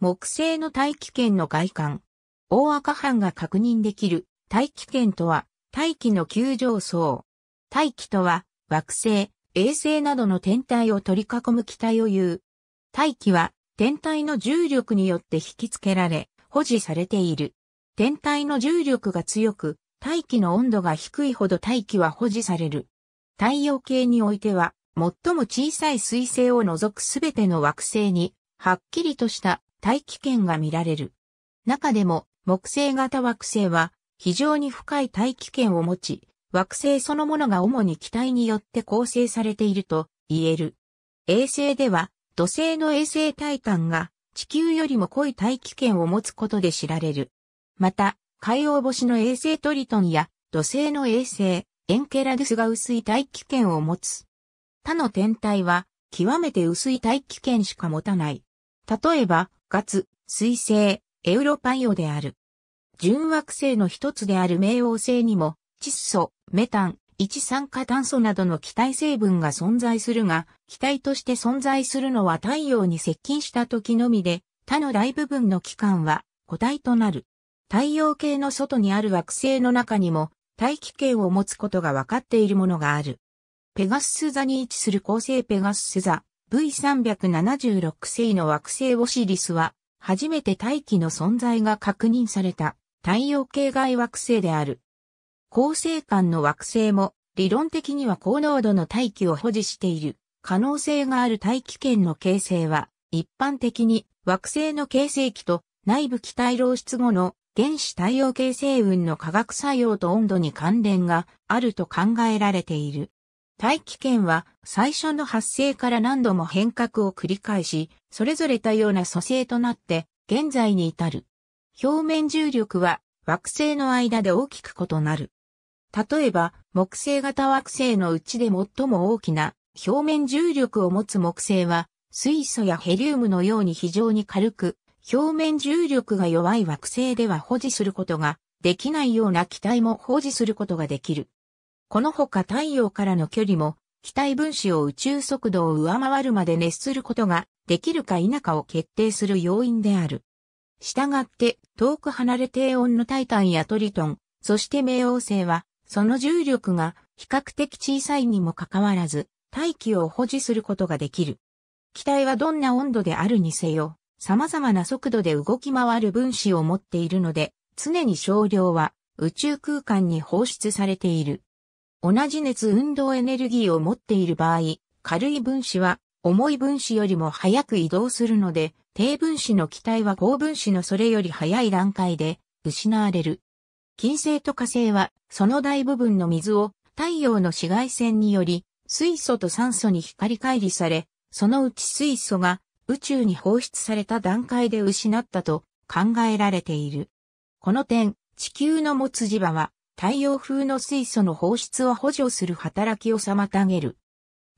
木星の大気圏の外観。大赤斑が確認できる大気圏とは、大気の急上層。大気とは、惑星、衛星などの天体を取り囲む気体を言う。大気は、天体の重力によって引き付けられ、保持されている。天体の重力が強く、大気の温度が低いほど大気は保持される。太陽系においては、最も小さい彗星を除くすべての惑星に、はっきりとした大気圏が見られる。中でも木星型惑星は非常に深い大気圏を持ち、惑星そのものが主に気体によって構成されていると言える。衛星では土星の衛星タイタンが地球よりも濃い大気圏を持つことで知られる。また、海洋星の衛星トリトンや土星の衛星エンケラドゥスが薄い大気圏を持つ。他の天体は極めて薄い大気圏しか持たない。例えば、ツ、水星、エウロパイオである。純惑星の一つである冥王星にも、窒素、メタン、一酸化炭素などの気体成分が存在するが、気体として存在するのは太陽に接近した時のみで、他の大部分の器官は固体となる。太陽系の外にある惑星の中にも、大気圏を持つことが分かっているものがある。ペガスス座に位置する恒星ペガスス座、V376 星の惑星オシリスは、初めて大気の存在が確認された太陽系外惑星である。恒星間の惑星も理論的には高濃度の大気を保持している可能性がある大気圏の形成は一般的に惑星の形成期と内部気体漏出後の原子太陽系星雲の化学作用と温度に関連があると考えられている。大気圏は最初の発生から何度も変革を繰り返し、それぞれ多様な組成となって現在に至る。表面重力は惑星の間で大きく異なる。例えば、木星型惑星のうちで最も大きな表面重力を持つ木星は、水素やヘリウムのように非常に軽く、表面重力が弱い惑星では保持することができないような気体も保持することができる。このほか太陽からの距離も、気体分子を宇宙速度を上回るまで熱することができるか否かを決定する要因である。したがって、遠く離れ低温のタイタンやトリトン、そして冥王星は、その重力が比較的小さいにもかかわらず、大気を保持することができる。気体はどんな温度であるにせよ、様々な速度で動き回る分子を持っているので、常に少量は宇宙空間に放出されている。同じ熱運動エネルギーを持っている場合、軽い分子は重い分子よりも早く移動するので、低分子の気体は高分子のそれより早い段階で失われる。金星と火星はその大部分の水を太陽の紫外線により水素と酸素に光返りされ、そのうち水素が宇宙に放出された段階で失ったと考えられている。この点、地球の持つ磁場は太陽風の水素の放出を補助する働きを妨げる。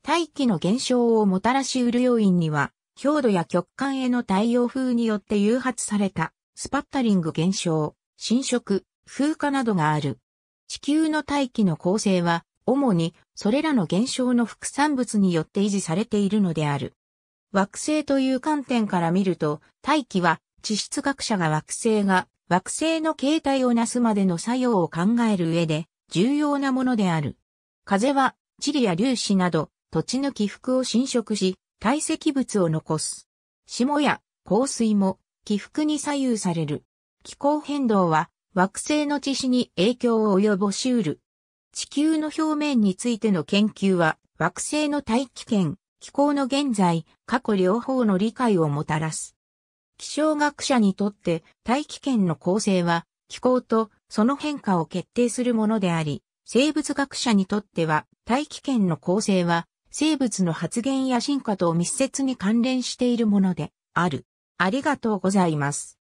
大気の減少をもたらしうる要因には、強度や極寒への太陽風によって誘発された、スパッタリング減少、侵食、風化などがある。地球の大気の構成は、主にそれらの現象の副産物によって維持されているのである。惑星という観点から見ると、大気は地質学者が惑星が惑星の形態をなすまでの作用を考える上で重要なものである。風は塵や粒子など土地の起伏を侵食し、堆積物を残す。霜や降水も起伏に左右される。気候変動は惑星の地質に影響を及ぼしうる。地球の表面についての研究は惑星の大気圏、気候の現在、過去両方の理解をもたらす。気象学者にとって大気圏の構成は気候とその変化を決定するものであり、生物学者にとっては大気圏の構成は生物の発現や進化と密接に関連しているものである。ありがとうございます。